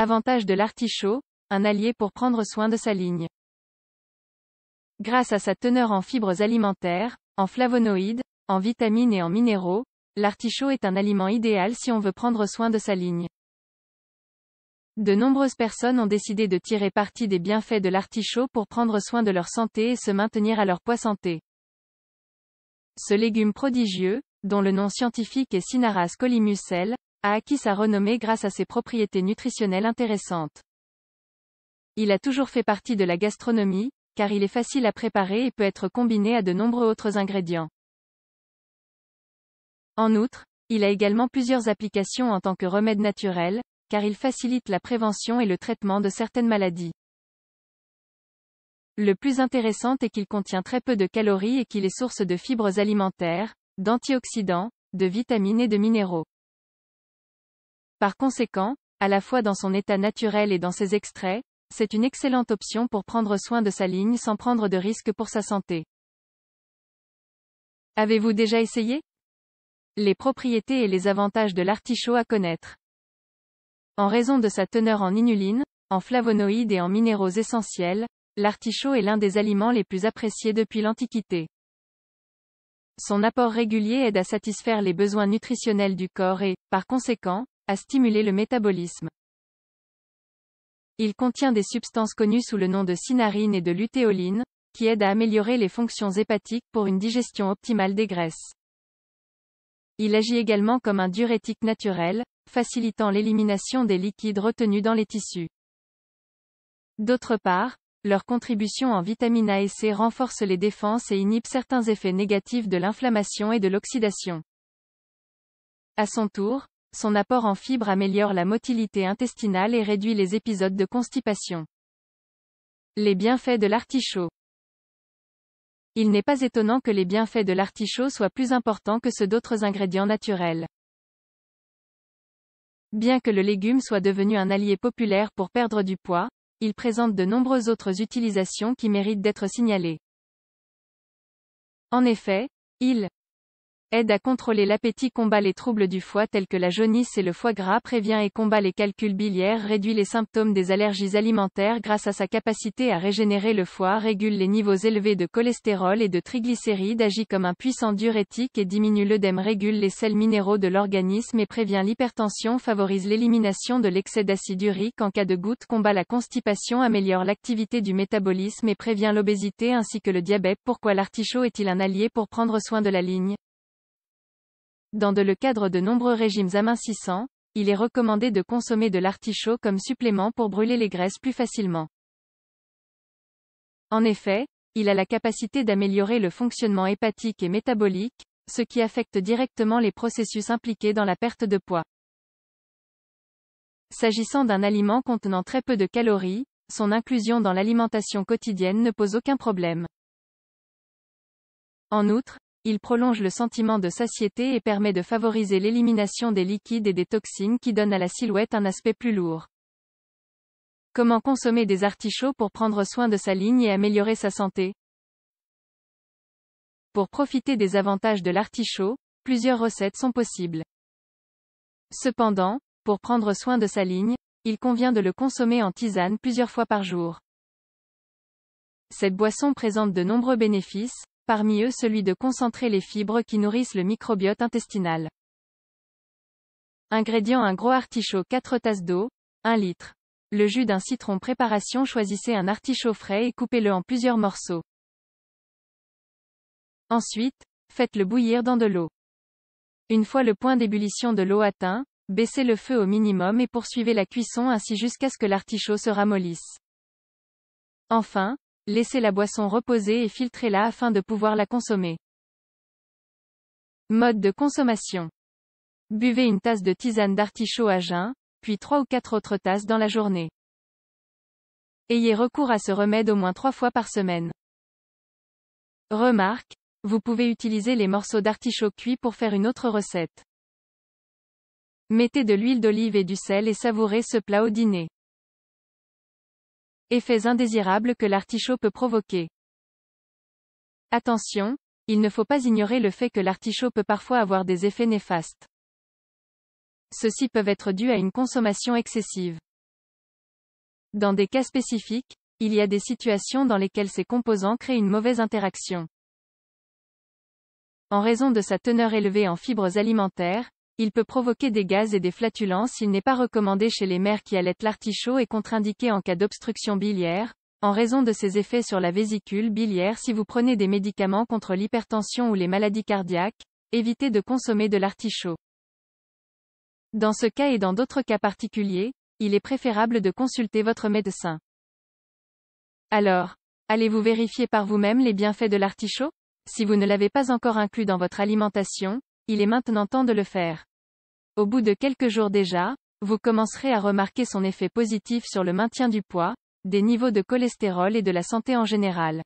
Avantage de l'artichaut, un allié pour prendre soin de sa ligne. Grâce à sa teneur en fibres alimentaires, en flavonoïdes, en vitamines et en minéraux, l'artichaut est un aliment idéal si on veut prendre soin de sa ligne. De nombreuses personnes ont décidé de tirer parti des bienfaits de l'artichaut pour prendre soin de leur santé et se maintenir à leur poids santé. Ce légume prodigieux, dont le nom scientifique est Cinaras colimucel, a acquis sa renommée grâce à ses propriétés nutritionnelles intéressantes. Il a toujours fait partie de la gastronomie, car il est facile à préparer et peut être combiné à de nombreux autres ingrédients. En outre, il a également plusieurs applications en tant que remède naturel, car il facilite la prévention et le traitement de certaines maladies. Le plus intéressant est qu'il contient très peu de calories et qu'il est source de fibres alimentaires, d'antioxydants, de vitamines et de minéraux. Par conséquent, à la fois dans son état naturel et dans ses extraits, c'est une excellente option pour prendre soin de sa ligne sans prendre de risques pour sa santé. Avez-vous déjà essayé Les propriétés et les avantages de l'artichaut à connaître. En raison de sa teneur en inuline, en flavonoïdes et en minéraux essentiels, l'artichaut est l'un des aliments les plus appréciés depuis l'Antiquité. Son apport régulier aide à satisfaire les besoins nutritionnels du corps et, par conséquent, à stimuler le métabolisme. Il contient des substances connues sous le nom de cinarine et de lutéoline, qui aident à améliorer les fonctions hépatiques pour une digestion optimale des graisses. Il agit également comme un diurétique naturel, facilitant l'élimination des liquides retenus dans les tissus. D'autre part, leur contribution en vitamine A et C renforce les défenses et inhibe certains effets négatifs de l'inflammation et de l'oxydation. À son tour, son apport en fibres améliore la motilité intestinale et réduit les épisodes de constipation. Les bienfaits de l'artichaut. Il n'est pas étonnant que les bienfaits de l'artichaut soient plus importants que ceux d'autres ingrédients naturels. Bien que le légume soit devenu un allié populaire pour perdre du poids, il présente de nombreuses autres utilisations qui méritent d'être signalées. En effet, il aide à contrôler l'appétit, combat les troubles du foie tels que la jaunisse et le foie gras, prévient et combat les calculs biliaires, réduit les symptômes des allergies alimentaires grâce à sa capacité à régénérer le foie, régule les niveaux élevés de cholestérol et de triglycérides, agit comme un puissant diurétique et diminue l'œdème, régule les sels minéraux de l'organisme et prévient l'hypertension, favorise l'élimination de l'excès d'acide urique en cas de goutte, combat la constipation, améliore l'activité du métabolisme et prévient l'obésité ainsi que le diabète. Pourquoi l'artichaut est-il un allié pour prendre soin de la ligne dans le cadre de nombreux régimes amincissants, il est recommandé de consommer de l'artichaut comme supplément pour brûler les graisses plus facilement. En effet, il a la capacité d'améliorer le fonctionnement hépatique et métabolique, ce qui affecte directement les processus impliqués dans la perte de poids. S'agissant d'un aliment contenant très peu de calories, son inclusion dans l'alimentation quotidienne ne pose aucun problème. En outre, il prolonge le sentiment de satiété et permet de favoriser l'élimination des liquides et des toxines qui donnent à la silhouette un aspect plus lourd. Comment consommer des artichauts pour prendre soin de sa ligne et améliorer sa santé Pour profiter des avantages de l'artichaut, plusieurs recettes sont possibles. Cependant, pour prendre soin de sa ligne, il convient de le consommer en tisane plusieurs fois par jour. Cette boisson présente de nombreux bénéfices, parmi eux celui de concentrer les fibres qui nourrissent le microbiote intestinal. Ingrédients un gros artichaut 4 tasses d'eau, 1 litre. Le jus d'un citron Préparation Choisissez un artichaut frais et coupez-le en plusieurs morceaux. Ensuite, faites-le bouillir dans de l'eau. Une fois le point d'ébullition de l'eau atteint, baissez le feu au minimum et poursuivez la cuisson ainsi jusqu'à ce que l'artichaut se ramollisse. Enfin, Laissez la boisson reposer et filtrez-la afin de pouvoir la consommer. Mode de consommation. Buvez une tasse de tisane d'artichaut à jeun, puis trois ou quatre autres tasses dans la journée. Ayez recours à ce remède au moins trois fois par semaine. Remarque, vous pouvez utiliser les morceaux d'artichaut cuits pour faire une autre recette. Mettez de l'huile d'olive et du sel et savourez ce plat au dîner effets indésirables que l'artichaut peut provoquer. Attention, il ne faut pas ignorer le fait que l'artichaut peut parfois avoir des effets néfastes. Ceux-ci peuvent être dus à une consommation excessive. Dans des cas spécifiques, il y a des situations dans lesquelles ces composants créent une mauvaise interaction. En raison de sa teneur élevée en fibres alimentaires, il peut provoquer des gaz et des flatulences. Il n'est pas recommandé chez les mères qui allaitent l'artichaut et contre-indiqué en cas d'obstruction biliaire, en raison de ses effets sur la vésicule biliaire si vous prenez des médicaments contre l'hypertension ou les maladies cardiaques, évitez de consommer de l'artichaut. Dans ce cas et dans d'autres cas particuliers, il est préférable de consulter votre médecin. Alors, allez-vous vérifier par vous-même les bienfaits de l'artichaut Si vous ne l'avez pas encore inclus dans votre alimentation, il est maintenant temps de le faire. Au bout de quelques jours déjà, vous commencerez à remarquer son effet positif sur le maintien du poids, des niveaux de cholestérol et de la santé en général.